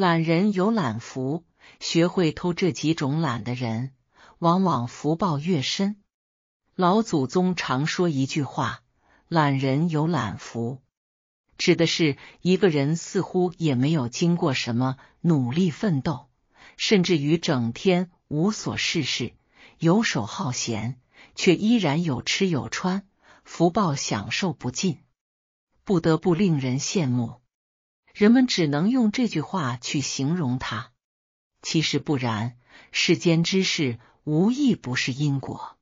懒人有懒福，学会偷这几种懒的人，往往福报越深。老祖宗常说一句话：“懒人有懒福”，指的是一个人似乎也没有经过什么努力奋斗，甚至于整天无所事事、游手好闲，却依然有吃有穿，福报享受不尽，不得不令人羡慕。人们只能用这句话去形容他，其实不然。世间之事无一不是因果。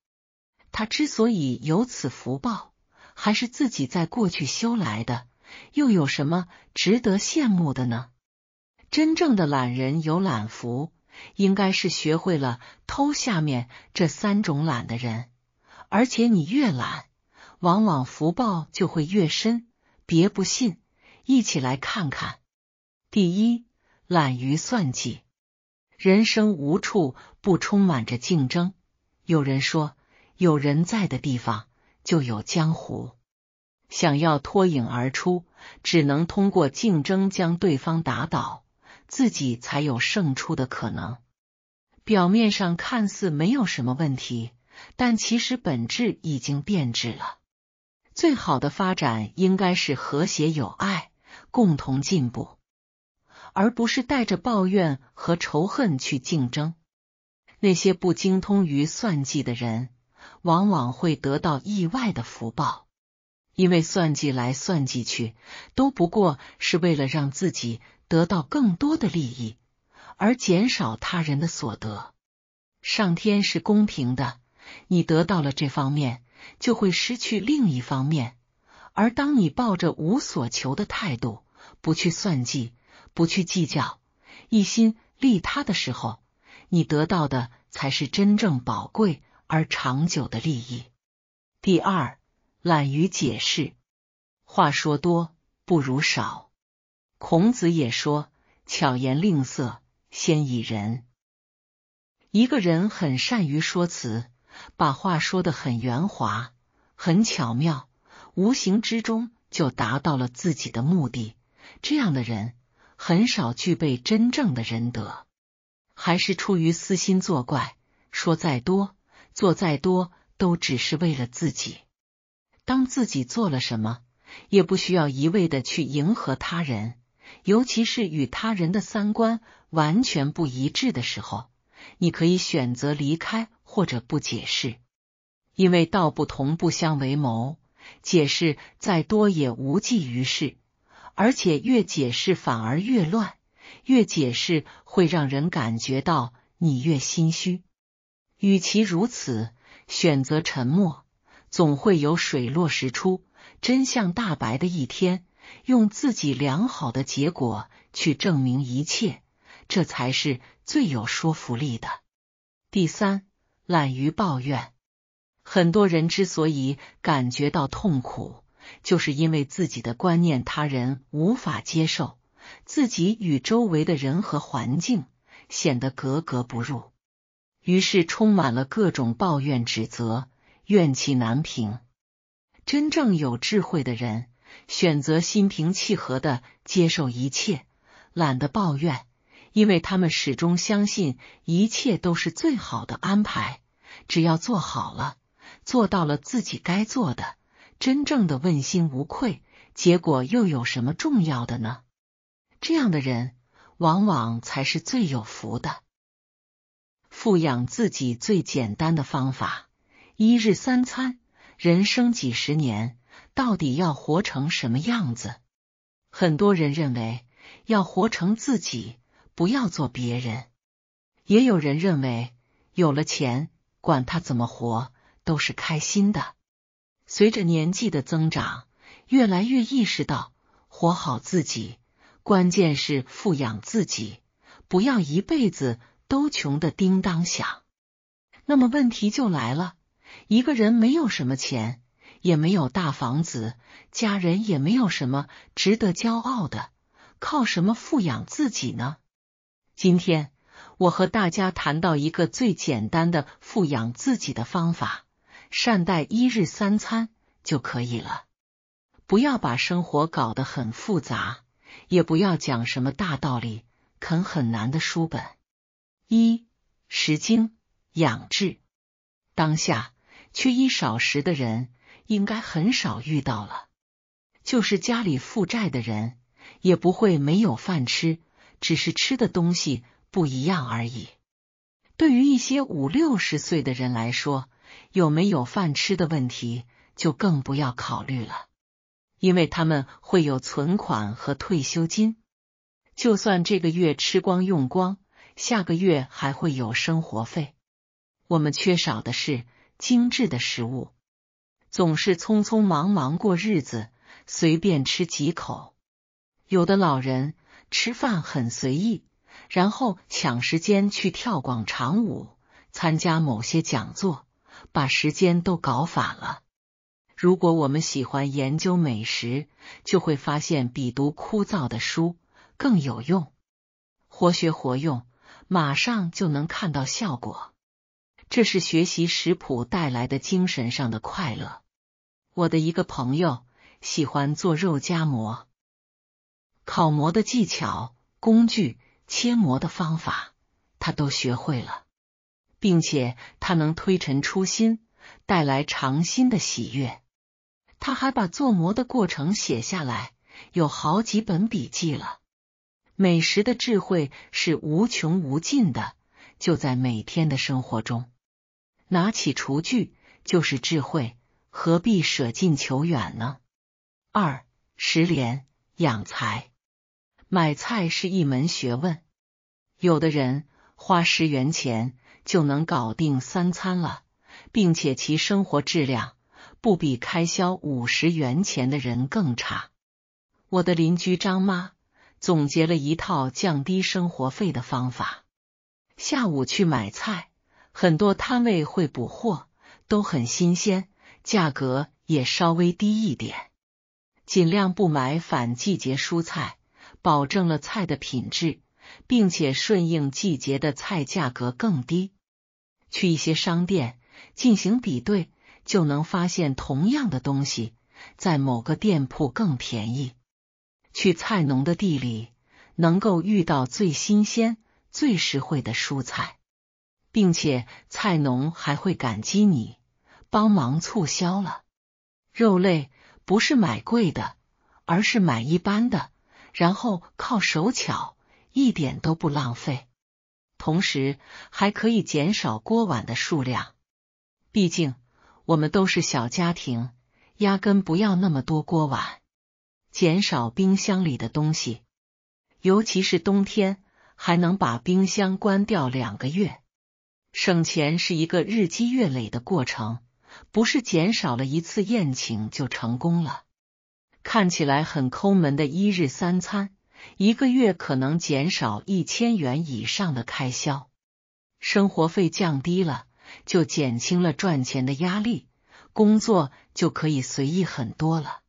他之所以有此福报，还是自己在过去修来的。又有什么值得羡慕的呢？真正的懒人有懒福，应该是学会了偷下面这三种懒的人。而且你越懒，往往福报就会越深。别不信。一起来看看。第一，懒于算计。人生无处不充满着竞争。有人说，有人在的地方就有江湖。想要脱颖而出，只能通过竞争将对方打倒，自己才有胜出的可能。表面上看似没有什么问题，但其实本质已经变质了。最好的发展应该是和谐有爱。共同进步，而不是带着抱怨和仇恨去竞争。那些不精通于算计的人，往往会得到意外的福报，因为算计来算计去，都不过是为了让自己得到更多的利益，而减少他人的所得。上天是公平的，你得到了这方面，就会失去另一方面。而当你抱着无所求的态度，不去算计，不去计较，一心利他的时候，你得到的才是真正宝贵而长久的利益。第二，懒于解释，话说多不如少。孔子也说：“巧言令色，先以人。”一个人很善于说辞，把话说的很圆滑，很巧妙。无形之中就达到了自己的目的。这样的人很少具备真正的仁德，还是出于私心作怪。说再多，做再多，都只是为了自己。当自己做了什么，也不需要一味的去迎合他人，尤其是与他人的三观完全不一致的时候，你可以选择离开或者不解释，因为道不同，不相为谋。解释再多也无济于事，而且越解释反而越乱，越解释会让人感觉到你越心虚。与其如此，选择沉默，总会有水落石出、真相大白的一天。用自己良好的结果去证明一切，这才是最有说服力的。第三，懒于抱怨。很多人之所以感觉到痛苦，就是因为自己的观念他人无法接受，自己与周围的人和环境显得格格不入，于是充满了各种抱怨、指责，怨气难平。真正有智慧的人，选择心平气和的接受一切，懒得抱怨，因为他们始终相信一切都是最好的安排，只要做好了。做到了自己该做的，真正的问心无愧。结果又有什么重要的呢？这样的人往往才是最有福的。富养自己最简单的方法，一日三餐。人生几十年，到底要活成什么样子？很多人认为要活成自己，不要做别人；也有人认为有了钱，管他怎么活。都是开心的。随着年纪的增长，越来越意识到，活好自己，关键是富养自己，不要一辈子都穷的叮当响。那么问题就来了：一个人没有什么钱，也没有大房子，家人也没有什么值得骄傲的，靠什么富养自己呢？今天我和大家谈到一个最简单的富养自己的方法。善待一日三餐就可以了，不要把生活搞得很复杂，也不要讲什么大道理，啃很难的书本。一食精养志，当下缺衣少食的人应该很少遇到了，就是家里负债的人，也不会没有饭吃，只是吃的东西不一样而已。对于一些五六十岁的人来说。有没有饭吃的问题就更不要考虑了，因为他们会有存款和退休金，就算这个月吃光用光，下个月还会有生活费。我们缺少的是精致的食物，总是匆匆忙忙过日子，随便吃几口。有的老人吃饭很随意，然后抢时间去跳广场舞，参加某些讲座。把时间都搞反了。如果我们喜欢研究美食，就会发现比读枯燥的书更有用，活学活用，马上就能看到效果。这是学习食谱带来的精神上的快乐。我的一个朋友喜欢做肉夹馍，烤馍的技巧、工具、切馍的方法，他都学会了。并且他能推陈出新，带来尝新的喜悦。他还把做馍的过程写下来，有好几本笔记了。美食的智慧是无穷无尽的，就在每天的生活中，拿起厨具就是智慧，何必舍近求远呢？二十连养财，买菜是一门学问。有的人花十元钱。就能搞定三餐了，并且其生活质量不比开销五十元钱的人更差。我的邻居张妈总结了一套降低生活费的方法：下午去买菜，很多摊位会补货，都很新鲜，价格也稍微低一点。尽量不买反季节蔬菜，保证了菜的品质，并且顺应季节的菜价格更低。去一些商店进行比对，就能发现同样的东西在某个店铺更便宜。去菜农的地里，能够遇到最新鲜、最实惠的蔬菜，并且菜农还会感激你帮忙促销了。肉类不是买贵的，而是买一般的，然后靠手巧，一点都不浪费。同时还可以减少锅碗的数量，毕竟我们都是小家庭，压根不要那么多锅碗。减少冰箱里的东西，尤其是冬天，还能把冰箱关掉两个月。省钱是一个日积月累的过程，不是减少了一次宴请就成功了。看起来很抠门的一日三餐。一个月可能减少一千元以上的开销，生活费降低了，就减轻了赚钱的压力，工作就可以随意很多了。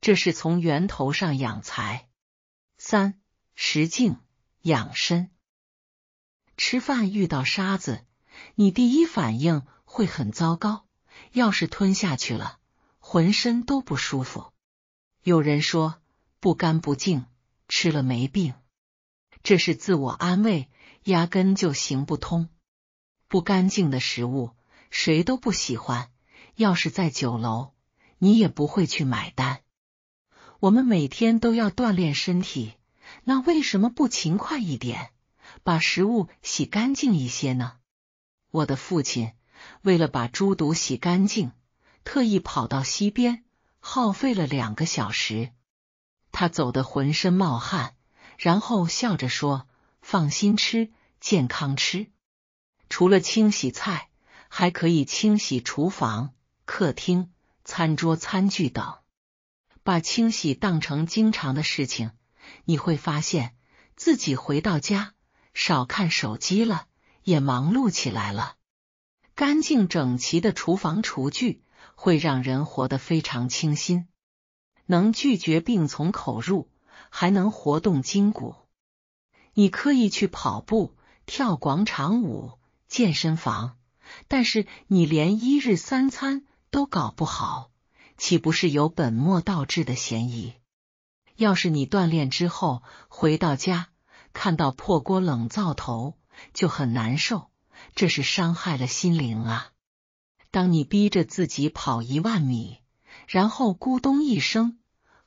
这是从源头上养财。三、食净养身。吃饭遇到沙子，你第一反应会很糟糕，要是吞下去了，浑身都不舒服。有人说不干不净。吃了没病，这是自我安慰，压根就行不通。不干净的食物谁都不喜欢，要是在酒楼，你也不会去买单。我们每天都要锻炼身体，那为什么不勤快一点，把食物洗干净一些呢？我的父亲为了把猪肚洗干净，特意跑到溪边，耗费了两个小时。他走得浑身冒汗，然后笑着说：“放心吃，健康吃。除了清洗菜，还可以清洗厨房、客厅、餐桌、餐具等。把清洗当成经常的事情，你会发现自己回到家少看手机了，也忙碌起来了。干净整齐的厨房厨具会让人活得非常清新。”能拒绝病从口入，还能活动筋骨。你可以去跑步、跳广场舞、健身房，但是你连一日三餐都搞不好，岂不是有本末倒置的嫌疑？要是你锻炼之后回到家，看到破锅冷灶头就很难受，这是伤害了心灵啊！当你逼着自己跑一万米，然后咕咚一声。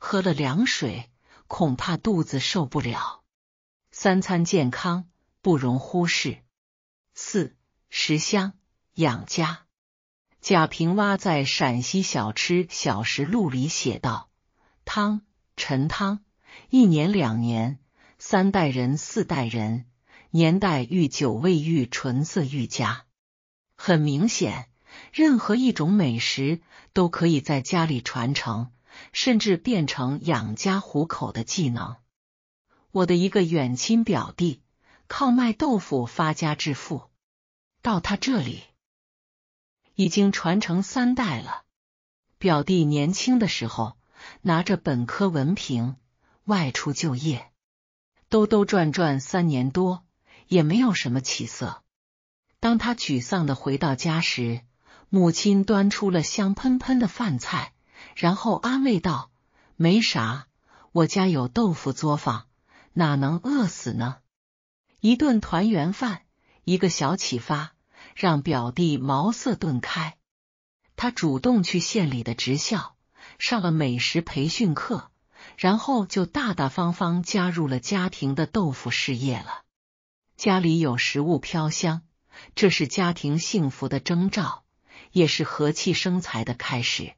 喝了凉水，恐怕肚子受不了。三餐健康不容忽视。四食香养家。贾平凹在《陕西小吃小食录》里写道：“汤陈汤，一年两年，三代人四代人，年代愈久，味愈纯，色愈佳。”很明显，任何一种美食都可以在家里传承。甚至变成养家糊口的技能。我的一个远亲表弟靠卖豆腐发家致富，到他这里已经传承三代了。表弟年轻的时候拿着本科文凭外出就业，兜兜转转三年多也没有什么起色。当他沮丧的回到家时，母亲端出了香喷喷的饭菜。然后安慰道：“没啥，我家有豆腐作坊，哪能饿死呢？”一顿团圆饭，一个小启发，让表弟茅塞顿开。他主动去县里的职校上了美食培训课，然后就大大方方加入了家庭的豆腐事业了。家里有食物飘香，这是家庭幸福的征兆，也是和气生财的开始。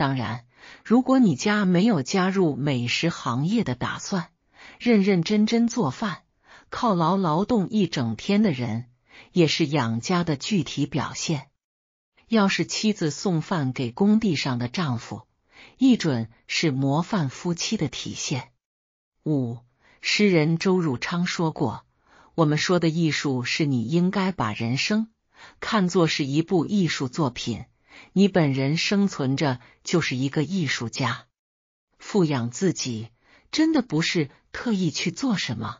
当然，如果你家没有加入美食行业的打算，认认真真做饭、犒劳劳动一整天的人，也是养家的具体表现。要是妻子送饭给工地上的丈夫，一准是模范夫妻的体现。五诗人周汝昌说过，我们说的艺术是你应该把人生看作是一部艺术作品。你本人生存着就是一个艺术家，富养自己真的不是特意去做什么。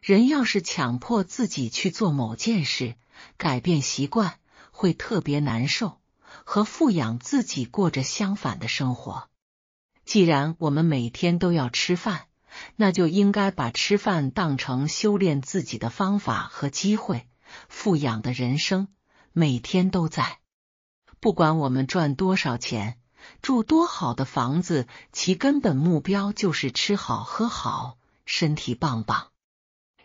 人要是强迫自己去做某件事，改变习惯会特别难受。和富养自己过着相反的生活。既然我们每天都要吃饭，那就应该把吃饭当成修炼自己的方法和机会。富养的人生每天都在。不管我们赚多少钱，住多好的房子，其根本目标就是吃好喝好，身体棒棒。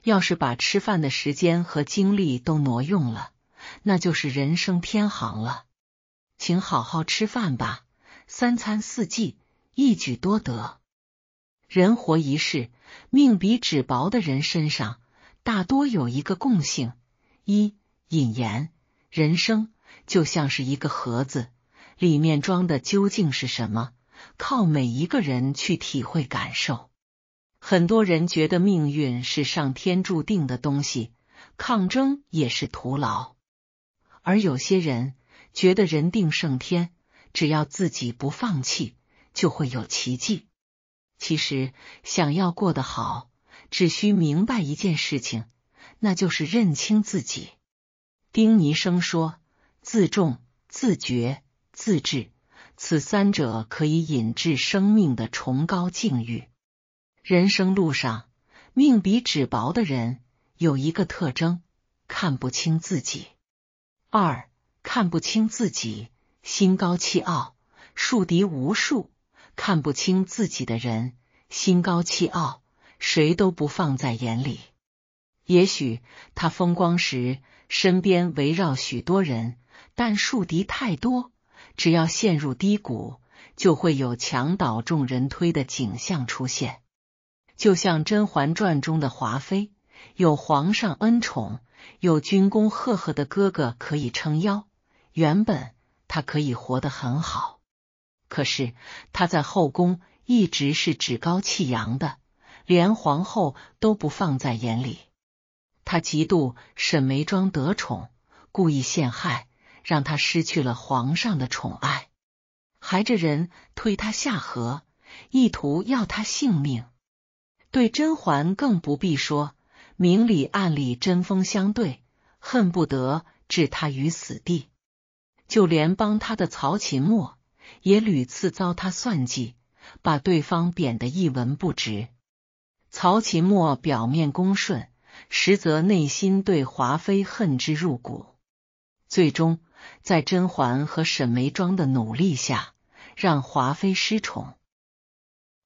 要是把吃饭的时间和精力都挪用了，那就是人生天航了。请好好吃饭吧，三餐四季，一举多得。人活一世，命比纸薄的人身上，大多有一个共性：一引言，人生。就像是一个盒子，里面装的究竟是什么？靠每一个人去体会感受。很多人觉得命运是上天注定的东西，抗争也是徒劳；而有些人觉得人定胜天，只要自己不放弃，就会有奇迹。其实，想要过得好，只需明白一件事情，那就是认清自己。丁尼生说。自重、自觉、自治，此三者可以引致生命的崇高境遇。人生路上，命比纸薄的人有一个特征：看不清自己。二，看不清自己，心高气傲，树敌无数。看不清自己的人，心高气傲，谁都不放在眼里。也许他风光时，身边围绕许多人。但树敌太多，只要陷入低谷，就会有墙倒众人推的景象出现。就像《甄嬛传》中的华妃，有皇上恩宠，有军功赫赫的哥哥可以撑腰，原本她可以活得很好。可是她在后宫一直是趾高气扬的，连皇后都不放在眼里。她嫉妒沈眉庄得宠，故意陷害。让他失去了皇上的宠爱，还这人推他下河，意图要他性命。对甄嬛更不必说，明里暗里针锋相对，恨不得置他于死地。就连帮他的曹琴墨也屡次遭他算计，把对方贬得一文不值。曹琴墨表面恭顺，实则内心对华妃恨之入骨。最终，在甄嬛和沈眉庄的努力下，让华妃失宠。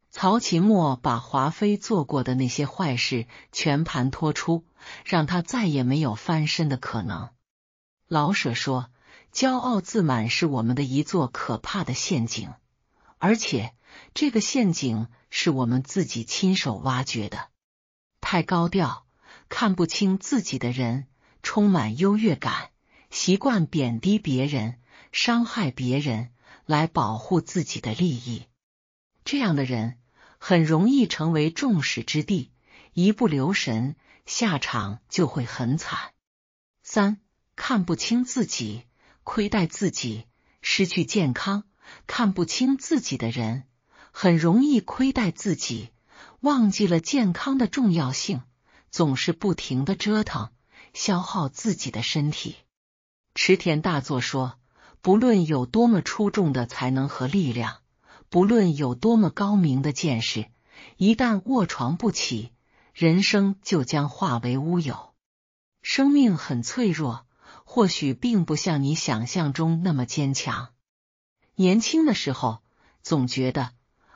曹琴默把华妃做过的那些坏事全盘托出，让她再也没有翻身的可能。老舍说：“骄傲自满是我们的一座可怕的陷阱，而且这个陷阱是我们自己亲手挖掘的。”太高调、看不清自己的人，充满优越感。习惯贬低别人、伤害别人来保护自己的利益，这样的人很容易成为众矢之的，一不留神下场就会很惨。三看不清自己，亏待自己，失去健康。看不清自己的人很容易亏待自己，忘记了健康的重要性，总是不停的折腾，消耗自己的身体。池田大作说：“不论有多么出众的才能和力量，不论有多么高明的见识，一旦卧床不起，人生就将化为乌有。生命很脆弱，或许并不像你想象中那么坚强。年轻的时候总觉得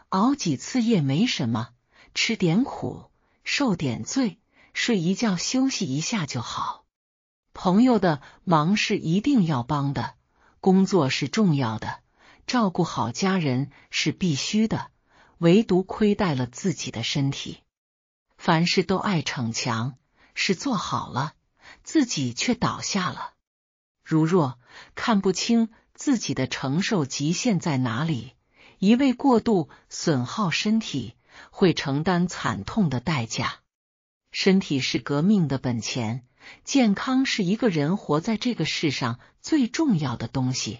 熬几次夜没什么，吃点苦，受点罪，睡一觉休息一下就好。”朋友的忙是一定要帮的，工作是重要的，照顾好家人是必须的，唯独亏待了自己的身体。凡事都爱逞强，是做好了，自己却倒下了。如若看不清自己的承受极限在哪里，一味过度损耗身体，会承担惨痛的代价。身体是革命的本钱。健康是一个人活在这个世上最重要的东西。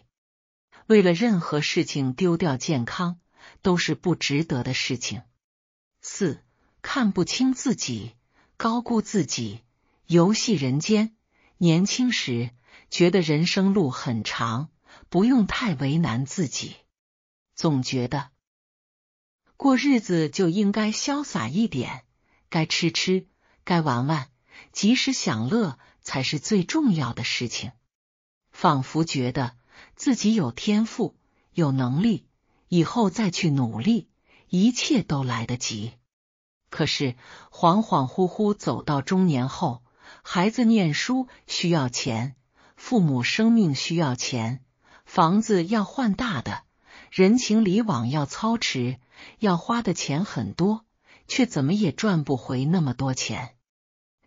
为了任何事情丢掉健康，都是不值得的事情。四，看不清自己，高估自己，游戏人间。年轻时觉得人生路很长，不用太为难自己，总觉得过日子就应该潇洒一点，该吃吃，该玩玩。及时享乐才是最重要的事情，仿佛觉得自己有天赋、有能力，以后再去努力，一切都来得及。可是恍恍惚惚走到中年后，孩子念书需要钱，父母生命需要钱，房子要换大的，人情礼往要操持，要花的钱很多，却怎么也赚不回那么多钱。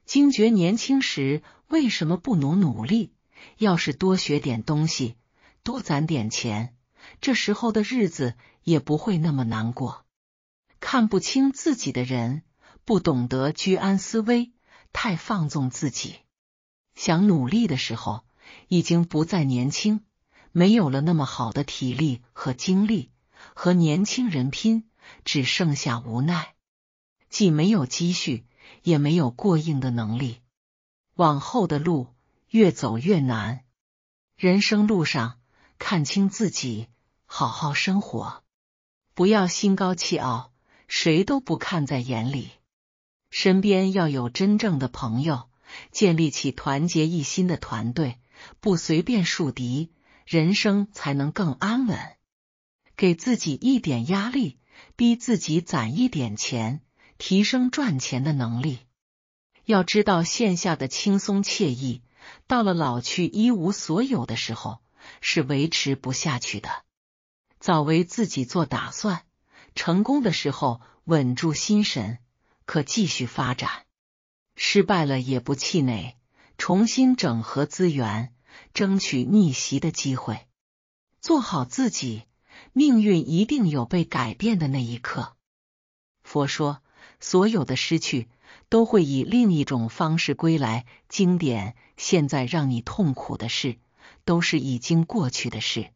惊觉年轻时为什么不努努力？要是多学点东西，多攒点钱，这时候的日子也不会那么难过。看不清自己的人，不懂得居安思危，太放纵自己。想努力的时候，已经不再年轻，没有了那么好的体力和精力，和年轻人拼，只剩下无奈。既没有积蓄。也没有过硬的能力，往后的路越走越难。人生路上，看清自己，好好生活，不要心高气傲，谁都不看在眼里。身边要有真正的朋友，建立起团结一心的团队，不随便树敌，人生才能更安稳。给自己一点压力，逼自己攒一点钱。提升赚钱的能力，要知道线下的轻松惬意，到了老去一无所有的时候是维持不下去的。早为自己做打算，成功的时候稳住心神，可继续发展；失败了也不气馁，重新整合资源，争取逆袭的机会。做好自己，命运一定有被改变的那一刻。佛说。所有的失去都会以另一种方式归来。经典，现在让你痛苦的事，都是已经过去的事。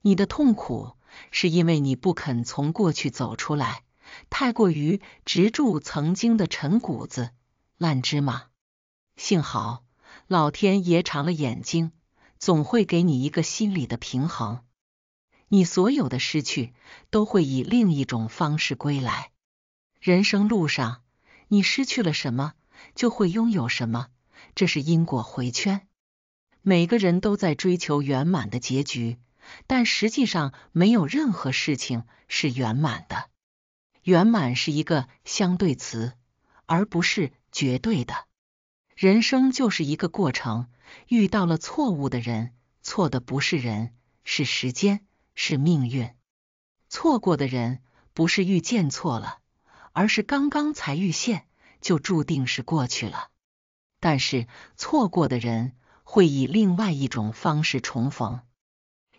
你的痛苦是因为你不肯从过去走出来，太过于执著曾经的陈谷子烂芝麻。幸好老天爷长了眼睛，总会给你一个心理的平衡。你所有的失去都会以另一种方式归来。人生路上，你失去了什么，就会拥有什么，这是因果回圈。每个人都在追求圆满的结局，但实际上没有任何事情是圆满的。圆满是一个相对词，而不是绝对的。人生就是一个过程，遇到了错误的人，错的不是人，是时间，是命运。错过的人，不是遇见错了。而是刚刚才遇现，就注定是过去了。但是错过的人会以另外一种方式重逢，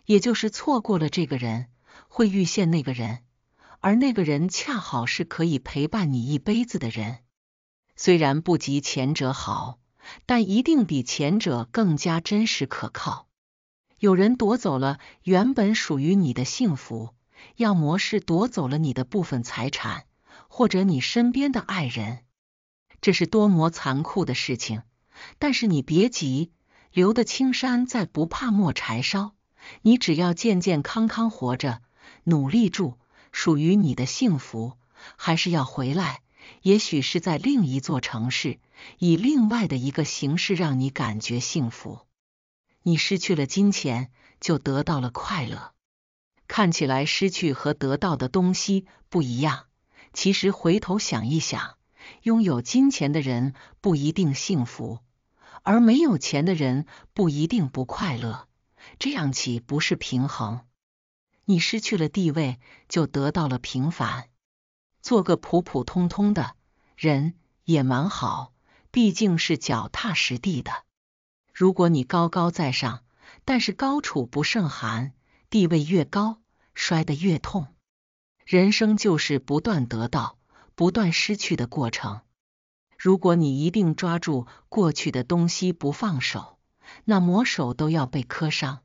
也就是错过了这个人，会遇现那个人，而那个人恰好是可以陪伴你一辈子的人。虽然不及前者好，但一定比前者更加真实可靠。有人夺走了原本属于你的幸福，要么是夺走了你的部分财产。或者你身边的爱人，这是多么残酷的事情！但是你别急，留得青山在，不怕没柴烧。你只要健健康康活着，努力住，属于你的幸福还是要回来。也许是在另一座城市，以另外的一个形式让你感觉幸福。你失去了金钱，就得到了快乐。看起来失去和得到的东西不一样。其实回头想一想，拥有金钱的人不一定幸福，而没有钱的人不一定不快乐。这样岂不是平衡？你失去了地位，就得到了平凡，做个普普通通的人也蛮好。毕竟是脚踏实地的。如果你高高在上，但是高处不胜寒，地位越高，摔得越痛。人生就是不断得到、不断失去的过程。如果你一定抓住过去的东西不放手，那魔手都要被磕伤。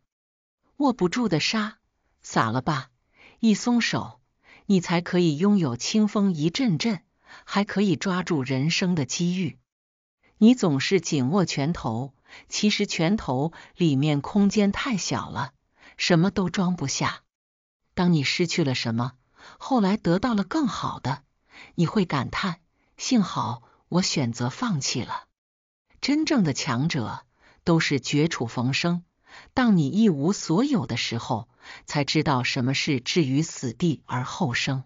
握不住的沙，撒了吧。一松手，你才可以拥有清风一阵阵，还可以抓住人生的机遇。你总是紧握拳头，其实拳头里面空间太小了，什么都装不下。当你失去了什么？后来得到了更好的，你会感叹：幸好我选择放弃了。真正的强者都是绝处逢生。当你一无所有的时候，才知道什么是置于死地而后生。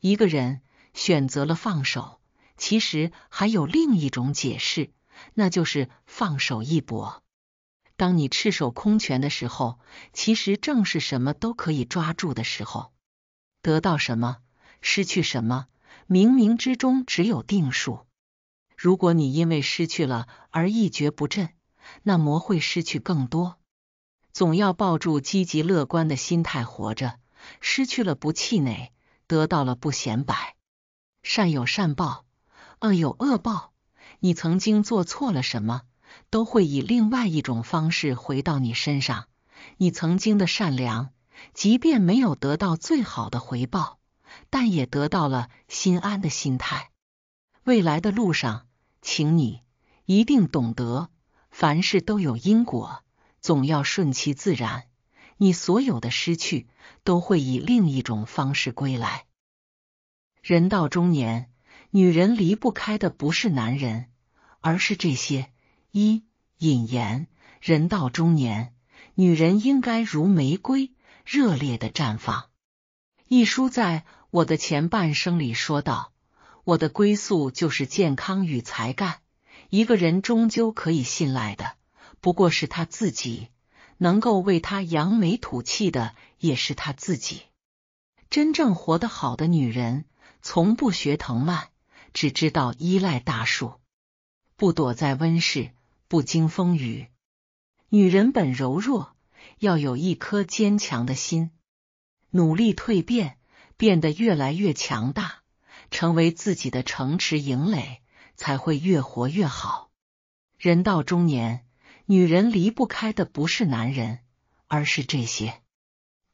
一个人选择了放手，其实还有另一种解释，那就是放手一搏。当你赤手空拳的时候，其实正是什么都可以抓住的时候。得到什么，失去什么，冥冥之中只有定数。如果你因为失去了而一蹶不振，那么会失去更多。总要抱住积极乐观的心态活着，失去了不气馁，得到了不显摆。善有善报，恶有恶报。你曾经做错了什么，都会以另外一种方式回到你身上。你曾经的善良。即便没有得到最好的回报，但也得到了心安的心态。未来的路上，请你一定懂得，凡事都有因果，总要顺其自然。你所有的失去，都会以另一种方式归来。人到中年，女人离不开的不是男人，而是这些。一引言：人到中年，女人应该如玫瑰。热烈的绽放。一书在我的前半生里说道：“我的归宿就是健康与才干。一个人终究可以信赖的，不过是他自己；能够为他扬眉吐气的，也是他自己。真正活得好的女人，从不学藤蔓，只知道依赖大树；不躲在温室，不经风雨。女人本柔弱。”要有一颗坚强的心，努力蜕变，变得越来越强大，成为自己的城池营垒，才会越活越好。人到中年，女人离不开的不是男人，而是这些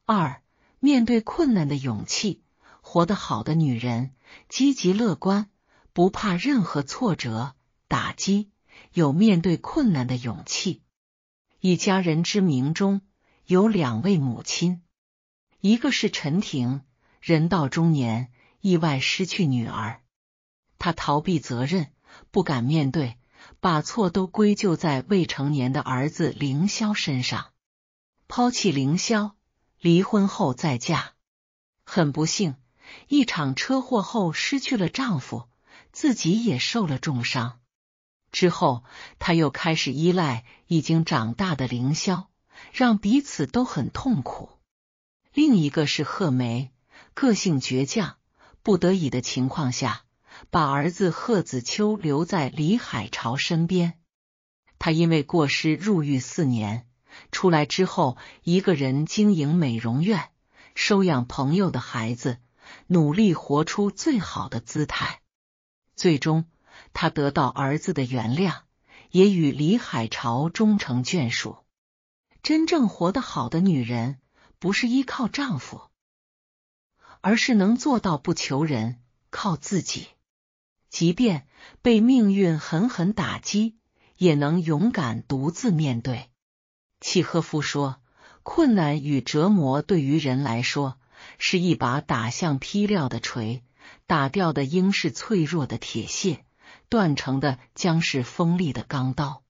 二面对困难的勇气。活得好的女人，积极乐观，不怕任何挫折打击，有面对困难的勇气。以家人之名中。有两位母亲，一个是陈婷，人到中年意外失去女儿，她逃避责任，不敢面对，把错都归咎在未成年的儿子凌霄身上，抛弃凌霄，离婚后再嫁。很不幸，一场车祸后失去了丈夫，自己也受了重伤。之后，她又开始依赖已经长大的凌霄。让彼此都很痛苦。另一个是贺梅，个性倔强，不得已的情况下，把儿子贺子秋留在李海潮身边。他因为过失入狱四年，出来之后，一个人经营美容院，收养朋友的孩子，努力活出最好的姿态。最终，他得到儿子的原谅，也与李海潮终成眷属。真正活得好的女人，不是依靠丈夫，而是能做到不求人，靠自己。即便被命运狠狠打击，也能勇敢独自面对。契诃夫说：“困难与折磨对于人来说，是一把打向坯料的锤，打掉的应是脆弱的铁屑，断成的将是锋利的钢刀。”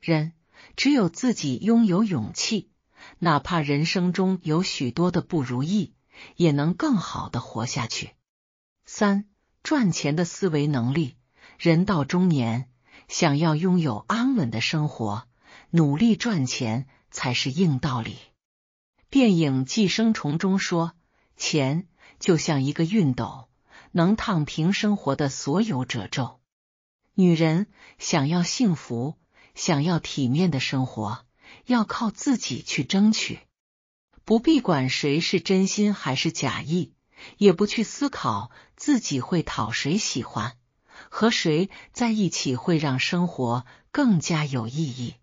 人。只有自己拥有勇气，哪怕人生中有许多的不如意，也能更好的活下去。三、赚钱的思维能力。人到中年，想要拥有安稳的生活，努力赚钱才是硬道理。电影《寄生虫》中说：“钱就像一个熨斗，能烫平生活的所有褶皱。”女人想要幸福。想要体面的生活，要靠自己去争取，不必管谁是真心还是假意，也不去思考自己会讨谁喜欢，和谁在一起会让生活更加有意义。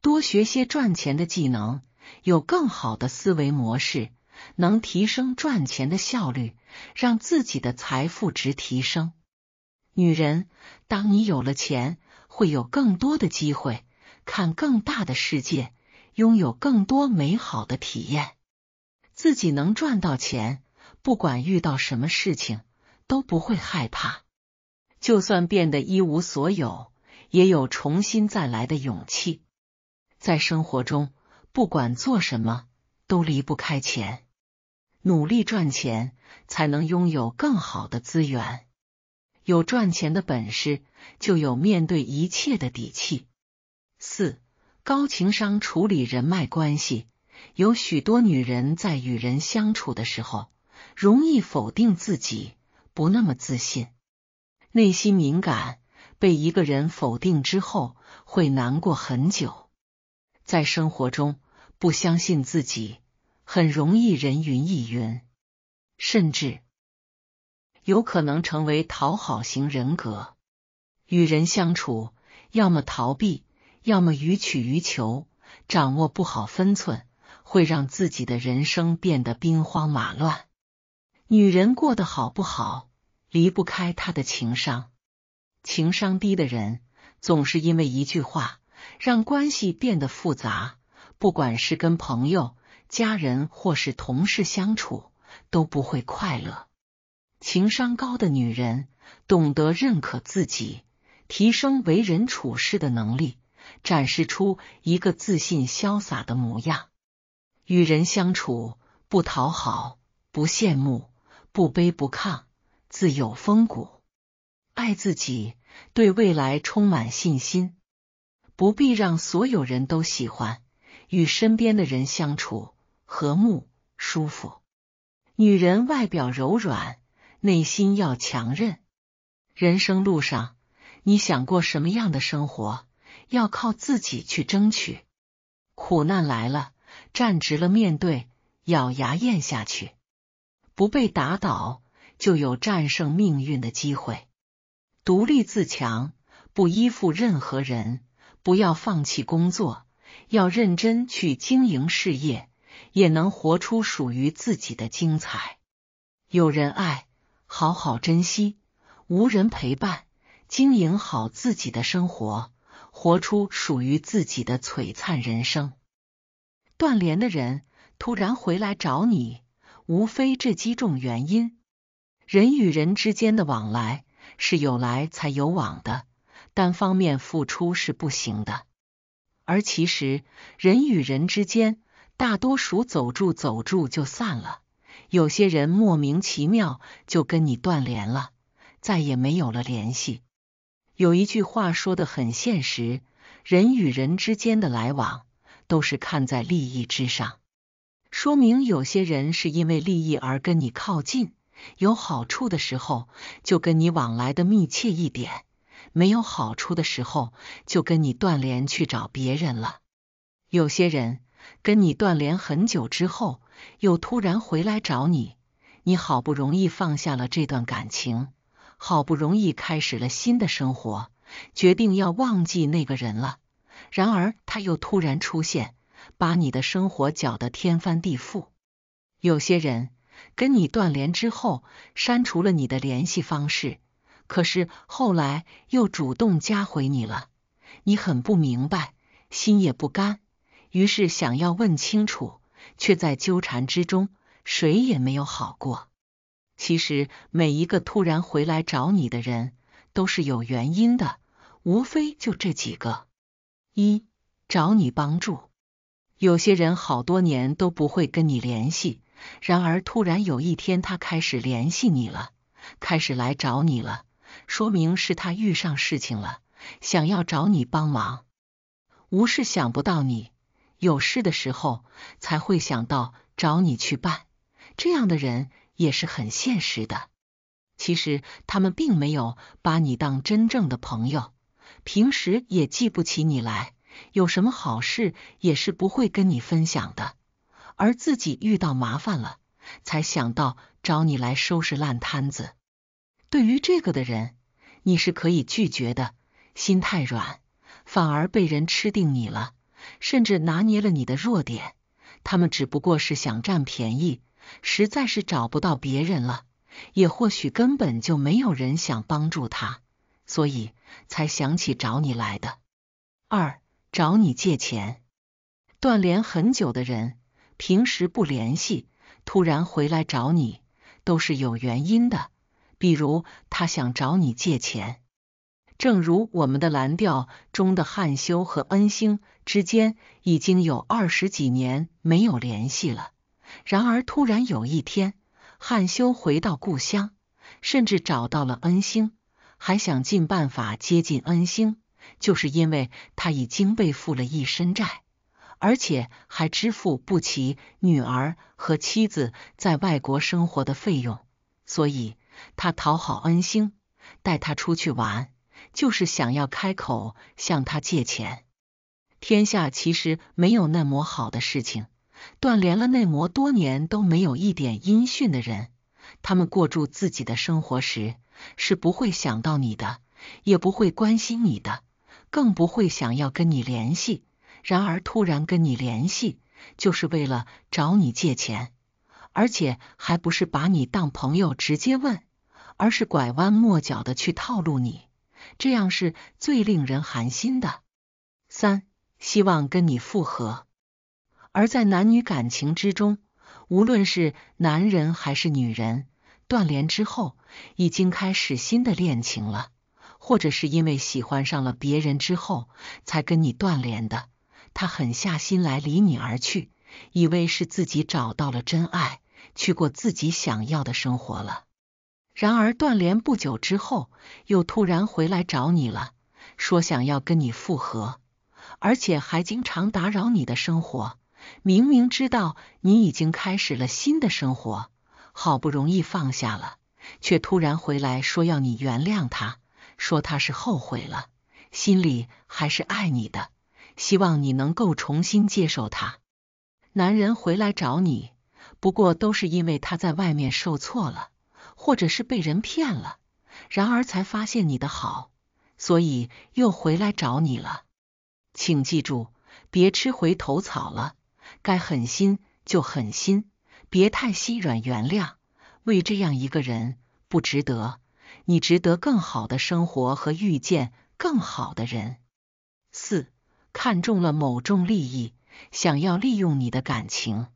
多学些赚钱的技能，有更好的思维模式，能提升赚钱的效率，让自己的财富值提升。女人，当你有了钱。会有更多的机会，看更大的世界，拥有更多美好的体验。自己能赚到钱，不管遇到什么事情都不会害怕。就算变得一无所有，也有重新再来的勇气。在生活中，不管做什么都离不开钱，努力赚钱才能拥有更好的资源。有赚钱的本事，就有面对一切的底气。四高情商处理人脉关系。有许多女人在与人相处的时候，容易否定自己，不那么自信，内心敏感，被一个人否定之后会难过很久。在生活中不相信自己，很容易人云亦云，甚至。有可能成为讨好型人格，与人相处要么逃避，要么予取予求，掌握不好分寸，会让自己的人生变得兵荒马乱。女人过得好不好，离不开她的情商。情商低的人总是因为一句话让关系变得复杂，不管是跟朋友、家人或是同事相处，都不会快乐。情商高的女人懂得认可自己，提升为人处事的能力，展示出一个自信潇洒的模样。与人相处不讨好，不羡慕，不卑不亢，自有风骨。爱自己，对未来充满信心，不必让所有人都喜欢。与身边的人相处和睦舒服。女人外表柔软。内心要强韧，人生路上，你想过什么样的生活，要靠自己去争取。苦难来了，站直了面对，咬牙咽下去，不被打倒，就有战胜命运的机会。独立自强，不依附任何人，不要放弃工作，要认真去经营事业，也能活出属于自己的精彩。有人爱。好好珍惜，无人陪伴，经营好自己的生活，活出属于自己的璀璨人生。断联的人突然回来找你，无非这几种原因。人与人之间的往来是有来才有往的，单方面付出是不行的。而其实，人与人之间，大多数走住走住就散了。有些人莫名其妙就跟你断联了，再也没有了联系。有一句话说的很现实：人与人之间的来往都是看在利益之上。说明有些人是因为利益而跟你靠近，有好处的时候就跟你往来的密切一点；没有好处的时候就跟你断联去找别人了。有些人跟你断联很久之后。又突然回来找你，你好不容易放下了这段感情，好不容易开始了新的生活，决定要忘记那个人了。然而他又突然出现，把你的生活搅得天翻地覆。有些人跟你断联之后，删除了你的联系方式，可是后来又主动加回你了，你很不明白，心也不甘，于是想要问清楚。却在纠缠之中，谁也没有好过。其实每一个突然回来找你的人，都是有原因的，无非就这几个：一，找你帮助。有些人好多年都不会跟你联系，然而突然有一天他开始联系你了，开始来找你了，说明是他遇上事情了，想要找你帮忙，无事想不到你。有事的时候才会想到找你去办，这样的人也是很现实的。其实他们并没有把你当真正的朋友，平时也记不起你来，有什么好事也是不会跟你分享的，而自己遇到麻烦了才想到找你来收拾烂摊子。对于这个的人，你是可以拒绝的，心太软反而被人吃定你了。甚至拿捏了你的弱点，他们只不过是想占便宜，实在是找不到别人了，也或许根本就没有人想帮助他，所以才想起找你来的。二，找你借钱，断联很久的人，平时不联系，突然回来找你，都是有原因的，比如他想找你借钱。正如我们的蓝调中的汉修和恩星之间已经有二十几年没有联系了，然而突然有一天，汉修回到故乡，甚至找到了恩星，还想尽办法接近恩星，就是因为他已经被负了一身债，而且还支付不起女儿和妻子在外国生活的费用，所以他讨好恩星，带他出去玩。就是想要开口向他借钱。天下其实没有那么好的事情。断联了那么多年都没有一点音讯的人，他们过住自己的生活时是不会想到你的，也不会关心你的，更不会想要跟你联系。然而突然跟你联系，就是为了找你借钱，而且还不是把你当朋友直接问，而是拐弯抹角的去套路你。这样是最令人寒心的。三，希望跟你复合。而在男女感情之中，无论是男人还是女人，断联之后已经开始新的恋情了，或者是因为喜欢上了别人之后才跟你断联的，他狠下心来离你而去，以为是自己找到了真爱，去过自己想要的生活了。然而断联不久之后，又突然回来找你了，说想要跟你复合，而且还经常打扰你的生活。明明知道你已经开始了新的生活，好不容易放下了，却突然回来说要你原谅他，说他是后悔了，心里还是爱你的，希望你能够重新接受他。男人回来找你，不过都是因为他在外面受挫了。或者是被人骗了，然而才发现你的好，所以又回来找你了。请记住，别吃回头草了，该狠心就狠心，别太心软原谅。为这样一个人不值得，你值得更好的生活和遇见更好的人。四，看中了某种利益，想要利用你的感情。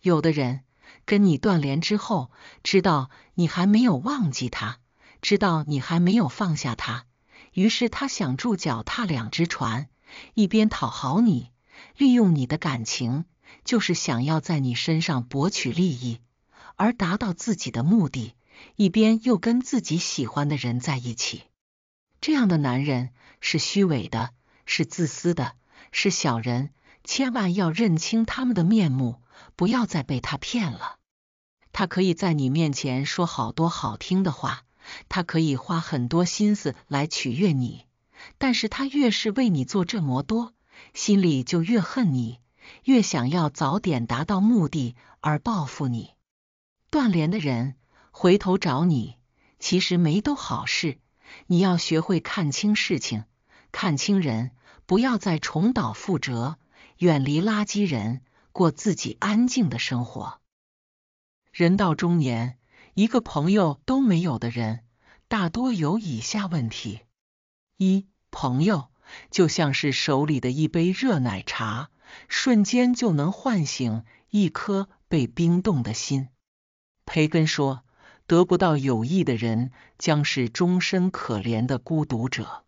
有的人。跟你断联之后，知道你还没有忘记他，知道你还没有放下他，于是他想住脚踏两只船，一边讨好你，利用你的感情，就是想要在你身上博取利益，而达到自己的目的；一边又跟自己喜欢的人在一起。这样的男人是虚伪的，是自私的，是小人，千万要认清他们的面目。不要再被他骗了。他可以在你面前说好多好听的话，他可以花很多心思来取悦你，但是他越是为你做这么多，心里就越恨你，越想要早点达到目的而报复你。断联的人回头找你，其实没都好事。你要学会看清事情，看清人，不要再重蹈覆辙，远离垃圾人。过自己安静的生活。人到中年，一个朋友都没有的人，大多有以下问题：一、朋友就像是手里的一杯热奶茶，瞬间就能唤醒一颗被冰冻的心。培根说：“得不到友谊的人，将是终身可怜的孤独者。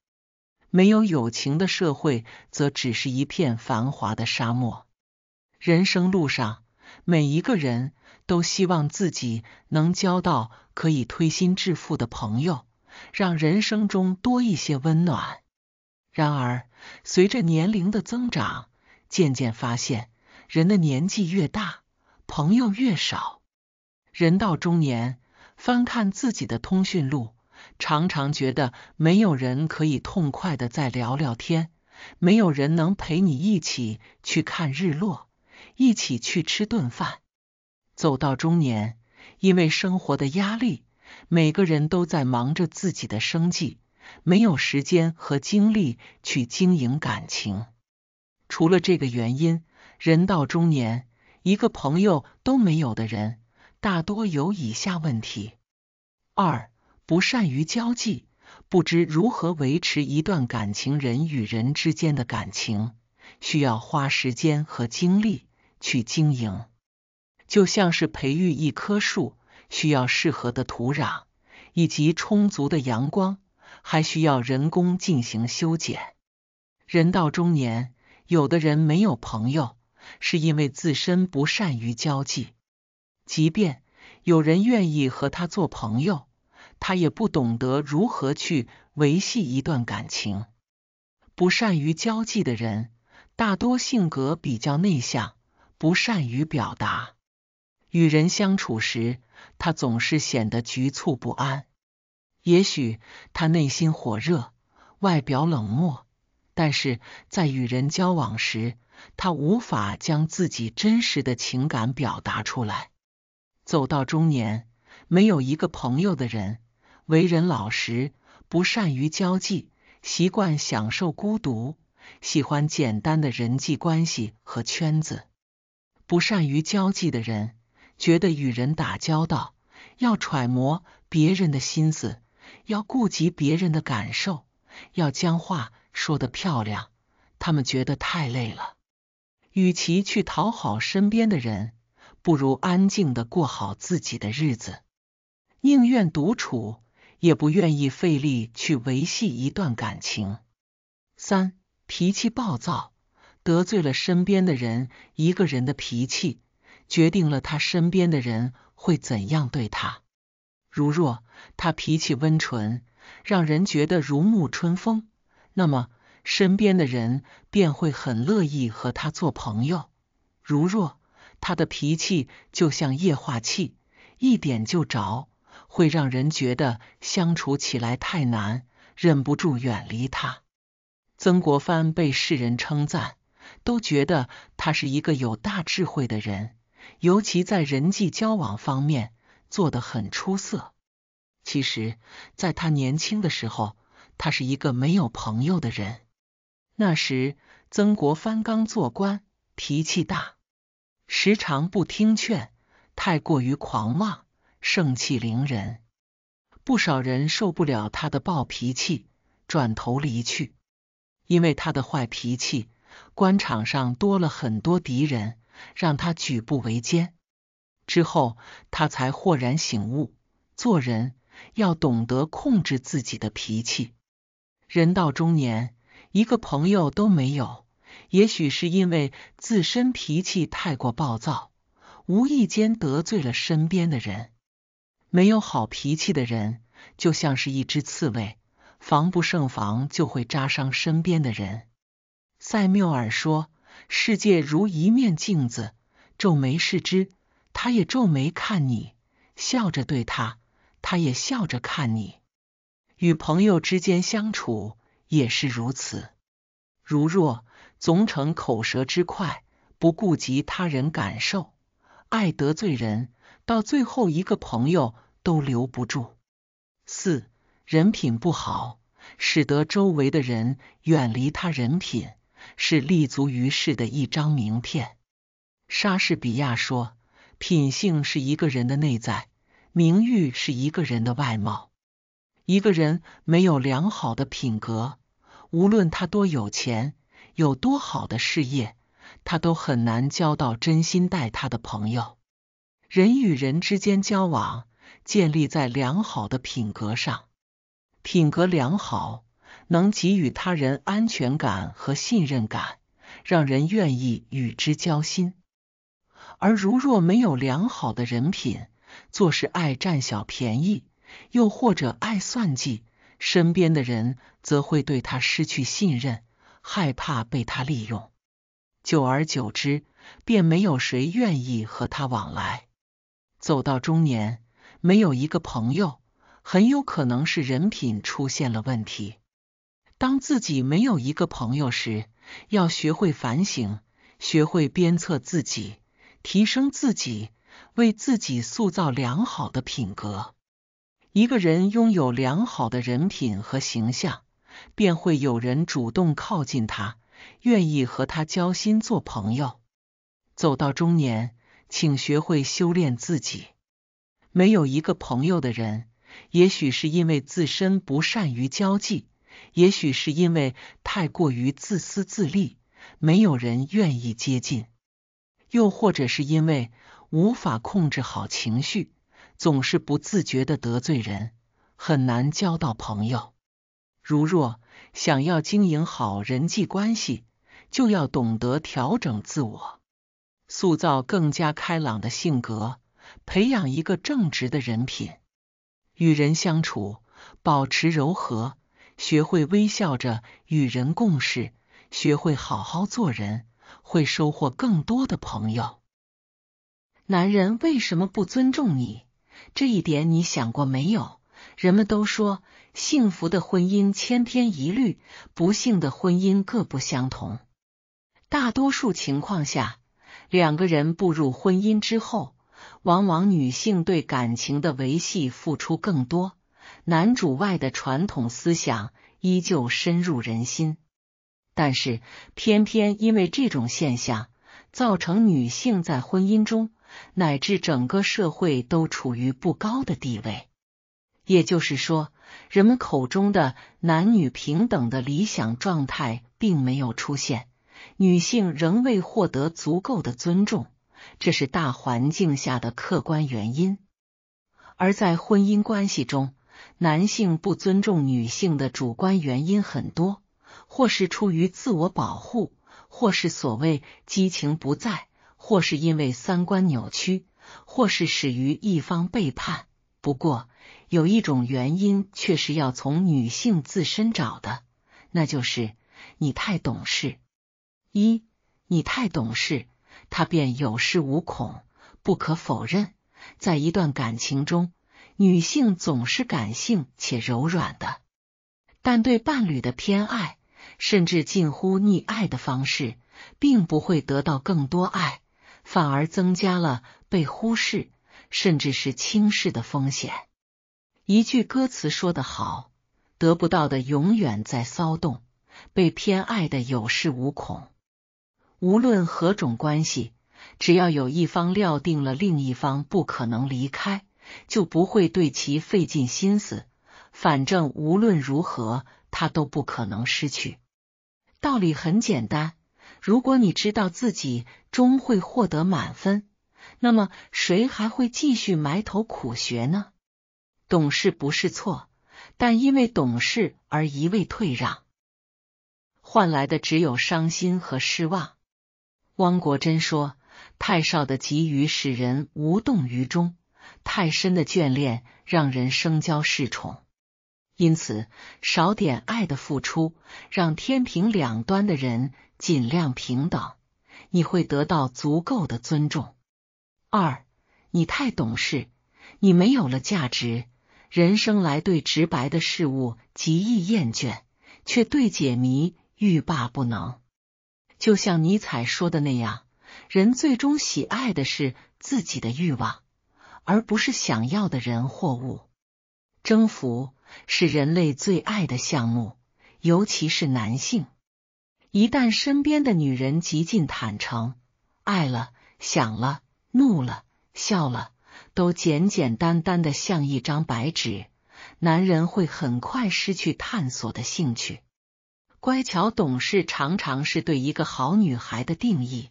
没有友情的社会，则只是一片繁华的沙漠。”人生路上，每一个人都希望自己能交到可以推心置腹的朋友，让人生中多一些温暖。然而，随着年龄的增长，渐渐发现，人的年纪越大，朋友越少。人到中年，翻看自己的通讯录，常常觉得没有人可以痛快的再聊聊天，没有人能陪你一起去看日落。一起去吃顿饭。走到中年，因为生活的压力，每个人都在忙着自己的生计，没有时间和精力去经营感情。除了这个原因，人到中年，一个朋友都没有的人，大多有以下问题：二、不善于交际，不知如何维持一段感情。人与人之间的感情，需要花时间和精力。去经营，就像是培育一棵树，需要适合的土壤以及充足的阳光，还需要人工进行修剪。人到中年，有的人没有朋友，是因为自身不善于交际。即便有人愿意和他做朋友，他也不懂得如何去维系一段感情。不善于交际的人，大多性格比较内向。不善于表达，与人相处时，他总是显得局促不安。也许他内心火热，外表冷漠，但是在与人交往时，他无法将自己真实的情感表达出来。走到中年，没有一个朋友的人，为人老实，不善于交际，习惯享受孤独，喜欢简单的人际关系和圈子。不善于交际的人，觉得与人打交道要揣摩别人的心思，要顾及别人的感受，要将话说得漂亮，他们觉得太累了。与其去讨好身边的人，不如安静的过好自己的日子，宁愿独处，也不愿意费力去维系一段感情。三，脾气暴躁。得罪了身边的人，一个人的脾气决定了他身边的人会怎样对他。如若他脾气温纯，让人觉得如沐春风，那么身边的人便会很乐意和他做朋友。如若他的脾气就像液化气，一点就着，会让人觉得相处起来太难，忍不住远离他。曾国藩被世人称赞。都觉得他是一个有大智慧的人，尤其在人际交往方面做得很出色。其实，在他年轻的时候，他是一个没有朋友的人。那时，曾国藩刚做官，脾气大，时常不听劝，太过于狂妄，盛气凌人，不少人受不了他的暴脾气，转头离去。因为他的坏脾气。官场上多了很多敌人，让他举步维艰。之后，他才豁然醒悟，做人要懂得控制自己的脾气。人到中年，一个朋友都没有，也许是因为自身脾气太过暴躁，无意间得罪了身边的人。没有好脾气的人，就像是一只刺猬，防不胜防，就会扎伤身边的人。塞缪尔说：“世界如一面镜子，皱眉视之，他也皱眉看你；笑着对他，他也笑着看你。与朋友之间相处也是如此。如若总逞口舌之快，不顾及他人感受，爱得罪人，到最后一个朋友都留不住。四人品不好，使得周围的人远离他人品。”是立足于世的一张名片。莎士比亚说：“品性是一个人的内在，名誉是一个人的外貌。一个人没有良好的品格，无论他多有钱，有多好的事业，他都很难交到真心待他的朋友。人与人之间交往，建立在良好的品格上。品格良好。”能给予他人安全感和信任感，让人愿意与之交心。而如若没有良好的人品，做事爱占小便宜，又或者爱算计，身边的人则会对他失去信任，害怕被他利用。久而久之，便没有谁愿意和他往来。走到中年，没有一个朋友，很有可能是人品出现了问题。当自己没有一个朋友时，要学会反省，学会鞭策自己，提升自己，为自己塑造良好的品格。一个人拥有良好的人品和形象，便会有人主动靠近他，愿意和他交心做朋友。走到中年，请学会修炼自己。没有一个朋友的人，也许是因为自身不善于交际。也许是因为太过于自私自利，没有人愿意接近；又或者是因为无法控制好情绪，总是不自觉的得罪人，很难交到朋友。如若想要经营好人际关系，就要懂得调整自我，塑造更加开朗的性格，培养一个正直的人品，与人相处保持柔和。学会微笑着与人共事，学会好好做人，会收获更多的朋友。男人为什么不尊重你？这一点你想过没有？人们都说，幸福的婚姻千篇一律，不幸的婚姻各不相同。大多数情况下，两个人步入婚姻之后，往往女性对感情的维系付出更多。男主外的传统思想依旧深入人心，但是偏偏因为这种现象，造成女性在婚姻中乃至整个社会都处于不高的地位。也就是说，人们口中的男女平等的理想状态并没有出现，女性仍未获得足够的尊重，这是大环境下的客观原因。而在婚姻关系中，男性不尊重女性的主观原因很多，或是出于自我保护，或是所谓激情不在，或是因为三观扭曲，或是始于一方背叛。不过有一种原因却是要从女性自身找的，那就是你太懂事。一，你太懂事，他便有恃无恐。不可否认，在一段感情中。女性总是感性且柔软的，但对伴侣的偏爱甚至近乎溺爱的方式，并不会得到更多爱，反而增加了被忽视甚至是轻视的风险。一句歌词说得好：“得不到的永远在骚动，被偏爱的有恃无恐。”无论何种关系，只要有一方料定了另一方不可能离开。就不会对其费尽心思，反正无论如何，他都不可能失去。道理很简单，如果你知道自己终会获得满分，那么谁还会继续埋头苦学呢？懂事不是错，但因为懂事而一味退让，换来的只有伤心和失望。汪国真说：“太少的急于使人无动于衷。”太深的眷恋让人生娇恃宠，因此少点爱的付出，让天平两端的人尽量平等，你会得到足够的尊重。二，你太懂事，你没有了价值。人生来对直白的事物极易厌倦，却对解谜欲罢不能。就像尼采说的那样，人最终喜爱的是自己的欲望。而不是想要的人或物。征服是人类最爱的项目，尤其是男性。一旦身边的女人极尽坦诚，爱了、想了、怒了、笑了，都简简单单的像一张白纸，男人会很快失去探索的兴趣。乖巧懂事常常是对一个好女孩的定义，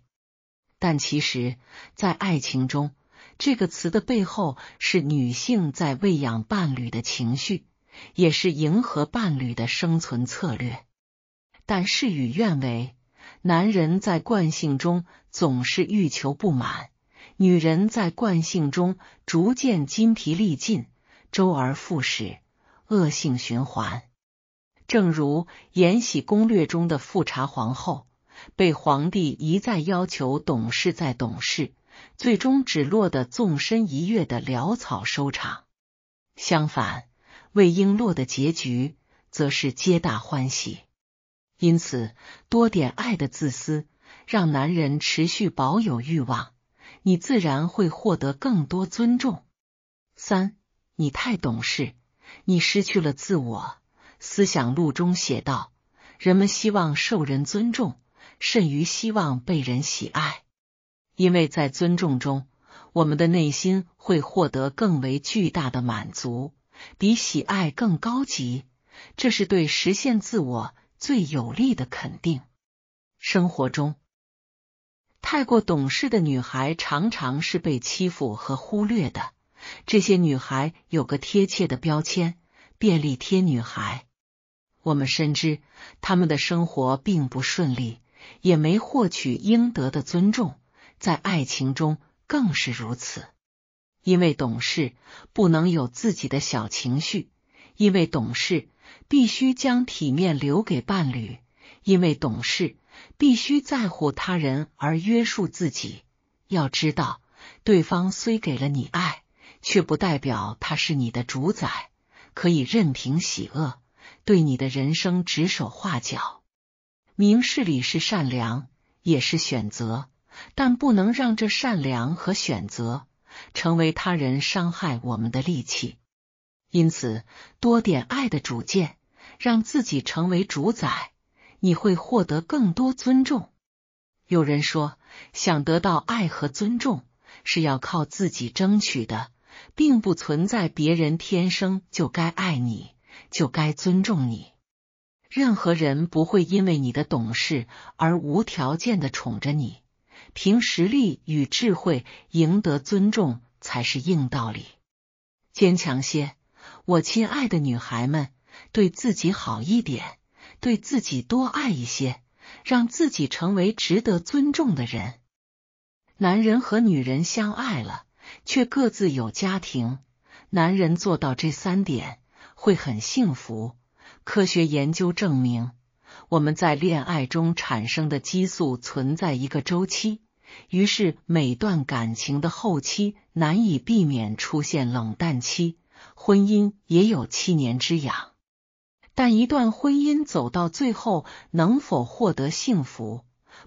但其实，在爱情中。这个词的背后是女性在喂养伴侣的情绪，也是迎合伴侣的生存策略。但事与愿违，男人在惯性中总是欲求不满，女人在惯性中逐渐筋疲力尽，周而复始，恶性循环。正如《延禧攻略》中的富察皇后，被皇帝一再要求懂事再懂事。最终只落得纵身一跃的潦草收场。相反，魏璎珞的结局则是皆大欢喜。因此，多点爱的自私，让男人持续保有欲望，你自然会获得更多尊重。三，你太懂事，你失去了自我。思想录中写道：人们希望受人尊重，甚于希望被人喜爱。因为在尊重中，我们的内心会获得更为巨大的满足，比喜爱更高级。这是对实现自我最有力的肯定。生活中，太过懂事的女孩常常是被欺负和忽略的。这些女孩有个贴切的标签——便利贴女孩。我们深知她们的生活并不顺利，也没获取应得的尊重。在爱情中更是如此，因为懂事不能有自己的小情绪，因为懂事必须将体面留给伴侣，因为懂事必须在乎他人而约束自己。要知道，对方虽给了你爱，却不代表他是你的主宰，可以任凭喜恶对你的人生指手画脚。明事理是善良，也是选择。但不能让这善良和选择成为他人伤害我们的利器。因此，多点爱的主见，让自己成为主宰，你会获得更多尊重。有人说，想得到爱和尊重是要靠自己争取的，并不存在别人天生就该爱你，就该尊重你。任何人不会因为你的懂事而无条件的宠着你。凭实力与智慧赢得尊重才是硬道理。坚强些，我亲爱的女孩们，对自己好一点，对自己多爱一些，让自己成为值得尊重的人。男人和女人相爱了，却各自有家庭。男人做到这三点，会很幸福。科学研究证明。我们在恋爱中产生的激素存在一个周期，于是每段感情的后期难以避免出现冷淡期。婚姻也有七年之痒，但一段婚姻走到最后能否获得幸福，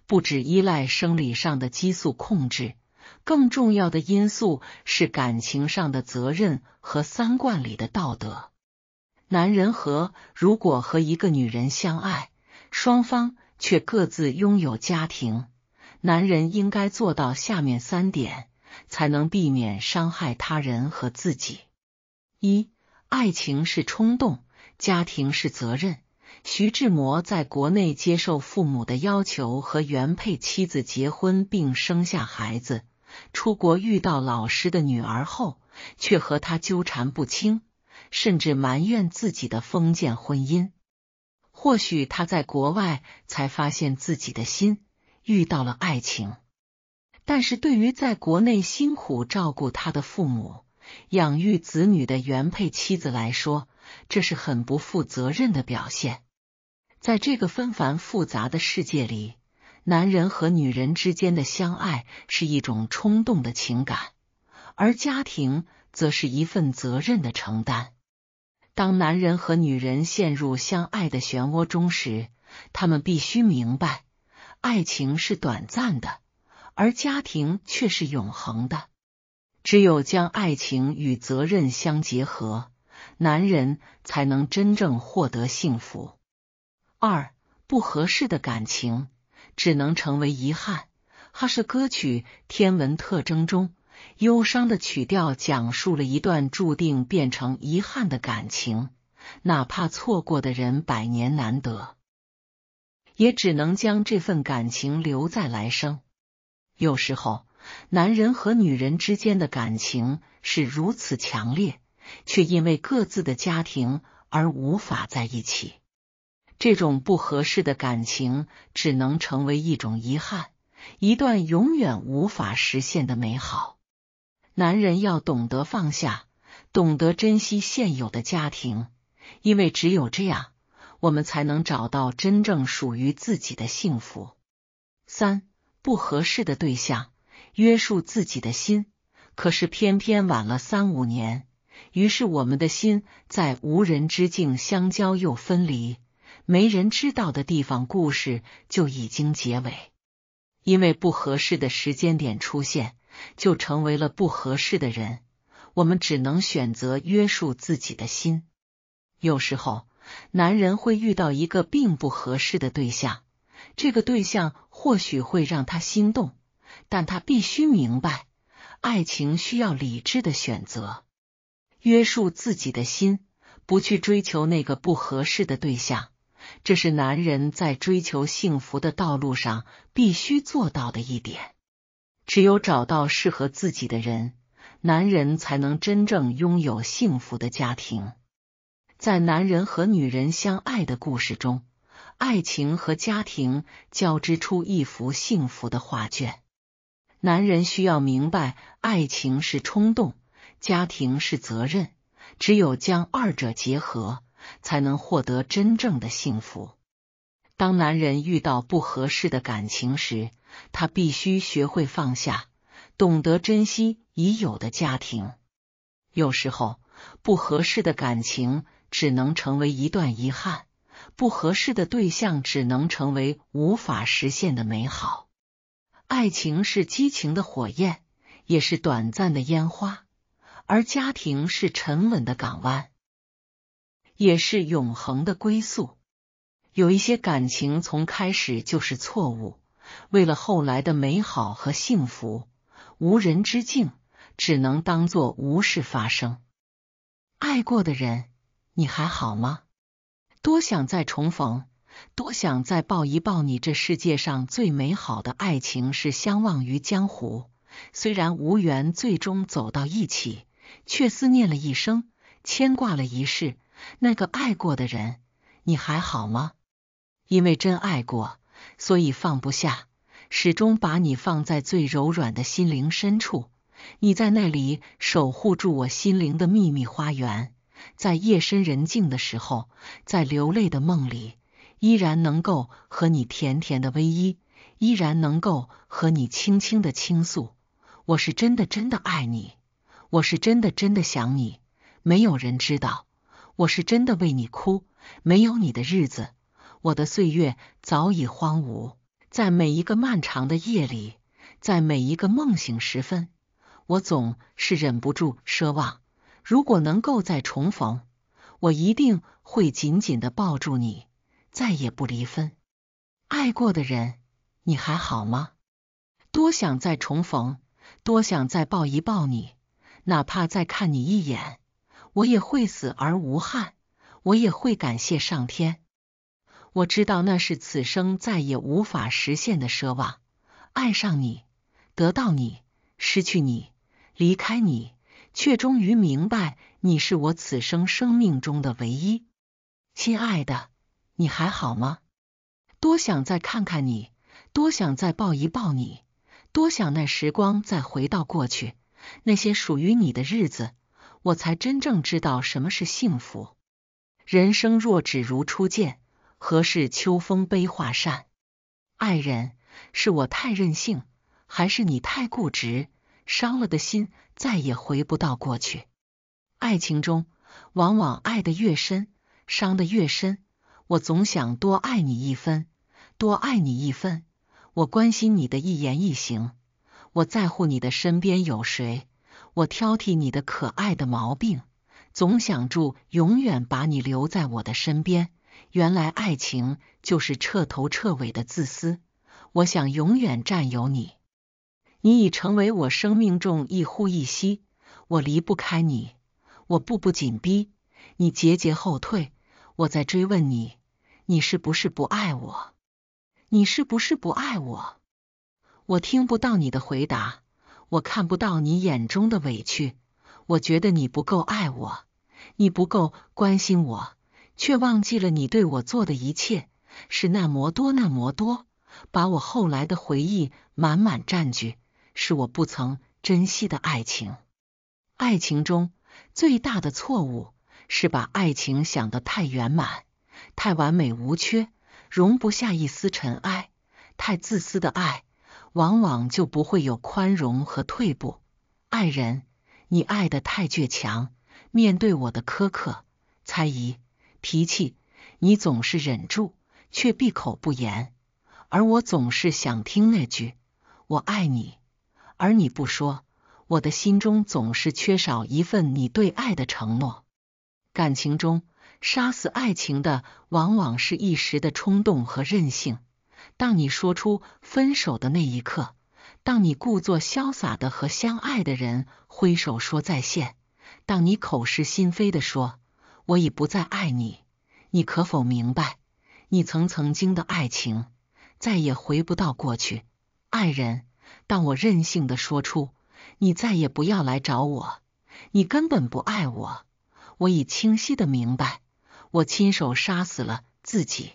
不只依赖生理上的激素控制，更重要的因素是感情上的责任和三观里的道德。男人和如果和一个女人相爱。双方却各自拥有家庭，男人应该做到下面三点，才能避免伤害他人和自己。一、爱情是冲动，家庭是责任。徐志摩在国内接受父母的要求和原配妻子结婚并生下孩子，出国遇到老师的女儿后，却和她纠缠不清，甚至埋怨自己的封建婚姻。或许他在国外才发现自己的心遇到了爱情，但是对于在国内辛苦照顾他的父母、养育子女的原配妻子来说，这是很不负责任的表现。在这个纷繁复杂的世界里，男人和女人之间的相爱是一种冲动的情感，而家庭则是一份责任的承担。当男人和女人陷入相爱的漩涡中时，他们必须明白，爱情是短暂的，而家庭却是永恒的。只有将爱情与责任相结合，男人才能真正获得幸福。二，不合适的感情只能成为遗憾。哈士歌曲天文特征中。忧伤的曲调讲述了一段注定变成遗憾的感情，哪怕错过的人百年难得，也只能将这份感情留在来生。有时候，男人和女人之间的感情是如此强烈，却因为各自的家庭而无法在一起。这种不合适的感情只能成为一种遗憾，一段永远无法实现的美好。男人要懂得放下，懂得珍惜现有的家庭，因为只有这样，我们才能找到真正属于自己的幸福。三不合适的对象，约束自己的心，可是偏偏晚了三五年，于是我们的心在无人之境相交又分离，没人知道的地方，故事就已经结尾，因为不合适的时间点出现。就成为了不合适的人，我们只能选择约束自己的心。有时候，男人会遇到一个并不合适的对象，这个对象或许会让他心动，但他必须明白，爱情需要理智的选择，约束自己的心，不去追求那个不合适的对象，这是男人在追求幸福的道路上必须做到的一点。只有找到适合自己的人，男人才能真正拥有幸福的家庭。在男人和女人相爱的故事中，爱情和家庭交织出一幅幸福的画卷。男人需要明白，爱情是冲动，家庭是责任。只有将二者结合，才能获得真正的幸福。当男人遇到不合适的感情时，他必须学会放下，懂得珍惜已有的家庭。有时候，不合适的感情只能成为一段遗憾，不合适的对象只能成为无法实现的美好。爱情是激情的火焰，也是短暂的烟花；而家庭是沉稳的港湾，也是永恒的归宿。有一些感情从开始就是错误，为了后来的美好和幸福，无人之境只能当做无事发生。爱过的人，你还好吗？多想再重逢，多想再抱一抱你。这世界上最美好的爱情是相忘于江湖，虽然无缘最终走到一起，却思念了一生，牵挂了一世。那个爱过的人，你还好吗？因为真爱过，所以放不下，始终把你放在最柔软的心灵深处。你在那里守护住我心灵的秘密花园，在夜深人静的时候，在流泪的梦里，依然能够和你甜甜的偎依，依然能够和你轻轻的倾诉。我是真的真的爱你，我是真的真的想你。没有人知道，我是真的为你哭。没有你的日子。我的岁月早已荒芜，在每一个漫长的夜里，在每一个梦醒时分，我总是忍不住奢望，如果能够再重逢，我一定会紧紧的抱住你，再也不离分。爱过的人，你还好吗？多想再重逢，多想再抱一抱你，哪怕再看你一眼，我也会死而无憾，我也会感谢上天。我知道那是此生再也无法实现的奢望。爱上你，得到你，失去你，离开你，却终于明白你是我此生生命中的唯一。亲爱的，你还好吗？多想再看看你，多想再抱一抱你，多想那时光再回到过去，那些属于你的日子。我才真正知道什么是幸福。人生若只如初见。何事秋风悲画扇？爱人，是我太任性，还是你太固执？伤了的心，再也回不到过去。爱情中，往往爱的越深，伤的越深。我总想多爱你一分，多爱你一分。我关心你的一言一行，我在乎你的身边有谁，我挑剔你的可爱的毛病，总想住永远把你留在我的身边。原来爱情就是彻头彻尾的自私。我想永远占有你，你已成为我生命中一呼一吸，我离不开你。我步步紧逼，你节节后退。我在追问你，你是不是不爱我？你是不是不爱我？我听不到你的回答，我看不到你眼中的委屈。我觉得你不够爱我，你不够关心我。却忘记了你对我做的一切，是那么多那么多，把我后来的回忆满满占据，是我不曾珍惜的爱情。爱情中最大的错误是把爱情想得太圆满、太完美无缺，容不下一丝尘埃。太自私的爱，往往就不会有宽容和退步。爱人，你爱的太倔强，面对我的苛刻、猜疑。脾气，你总是忍住，却闭口不言；而我总是想听那句“我爱你”，而你不说，我的心中总是缺少一份你对爱的承诺。感情中，杀死爱情的，往往是一时的冲动和任性。当你说出分手的那一刻，当你故作潇洒的和相爱的人挥手说再见，当你口是心非的说。我已不再爱你，你可否明白？你曾曾经的爱情，再也回不到过去，爱人。当我任性的说出，你再也不要来找我，你根本不爱我。我已清晰的明白，我亲手杀死了自己。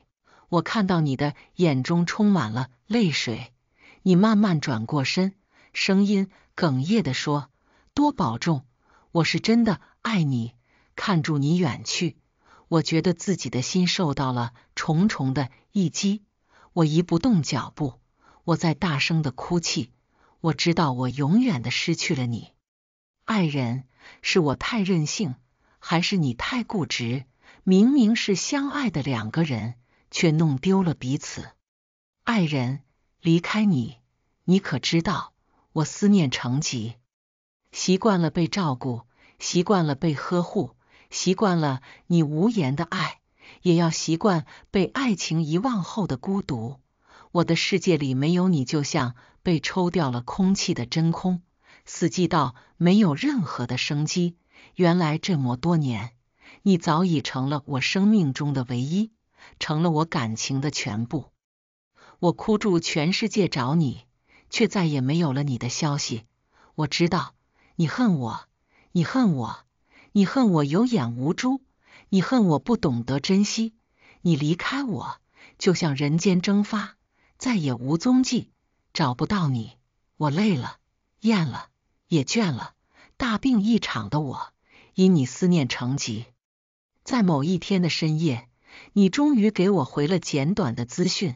我看到你的眼中充满了泪水，你慢慢转过身，声音哽咽的说：“多保重，我是真的爱你。”看住你远去，我觉得自己的心受到了重重的一击，我移不动脚步，我在大声的哭泣，我知道我永远的失去了你，爱人，是我太任性，还是你太固执？明明是相爱的两个人，却弄丢了彼此。爱人，离开你，你可知道我思念成疾，习惯了被照顾，习惯了被呵护。习惯了你无言的爱，也要习惯被爱情遗忘后的孤独。我的世界里没有你，就像被抽掉了空气的真空，死寂到没有任何的生机。原来这么多年，你早已成了我生命中的唯一，成了我感情的全部。我哭住全世界找你，却再也没有了你的消息。我知道你恨我，你恨我。你恨我有眼无珠，你恨我不懂得珍惜。你离开我，就像人间蒸发，再也无踪迹，找不到你，我累了，厌了，也倦了。大病一场的我，因你思念成疾。在某一天的深夜，你终于给我回了简短的资讯。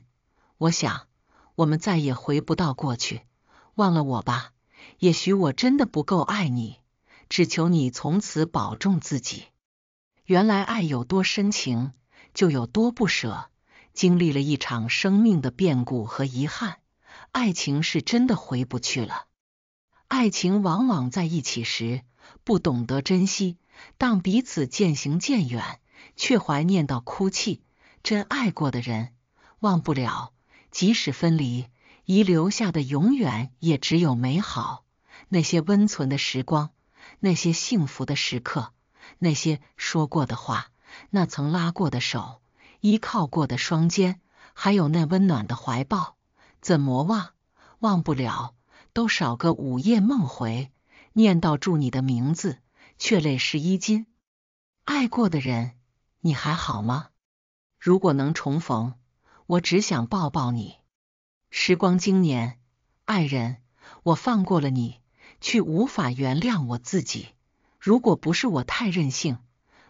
我想，我们再也回不到过去，忘了我吧。也许我真的不够爱你。只求你从此保重自己。原来爱有多深情，就有多不舍。经历了一场生命的变故和遗憾，爱情是真的回不去了。爱情往往在一起时不懂得珍惜，当彼此渐行渐远，却怀念到哭泣。真爱过的人忘不了，即使分离，遗留下的永远也只有美好，那些温存的时光。那些幸福的时刻，那些说过的话，那曾拉过的手，依靠过的双肩，还有那温暖的怀抱，怎么忘？忘不了，都少个午夜梦回，念叨住你的名字，却泪湿衣襟。爱过的人，你还好吗？如果能重逢，我只想抱抱你。时光经年，爱人，我放过了你。却无法原谅我自己。如果不是我太任性，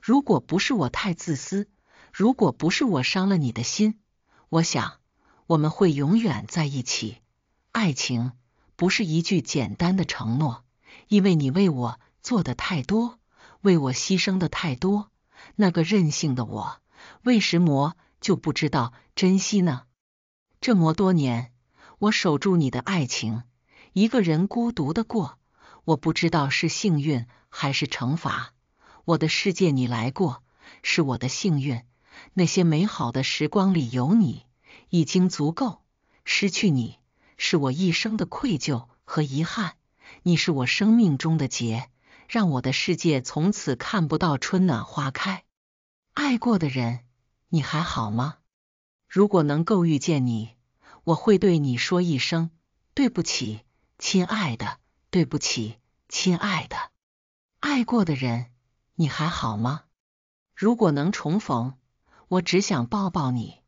如果不是我太自私，如果不是我伤了你的心，我想我们会永远在一起。爱情不是一句简单的承诺，因为你为我做的太多，为我牺牲的太多。那个任性的我，为什么就不知道珍惜呢？这么多年，我守住你的爱情，一个人孤独的过。我不知道是幸运还是惩罚。我的世界，你来过，是我的幸运。那些美好的时光里有你，已经足够。失去你，是我一生的愧疚和遗憾。你是我生命中的劫，让我的世界从此看不到春暖花开。爱过的人，你还好吗？如果能够遇见你，我会对你说一声对不起，亲爱的，对不起。亲爱的，爱过的人，你还好吗？如果能重逢，我只想抱抱你。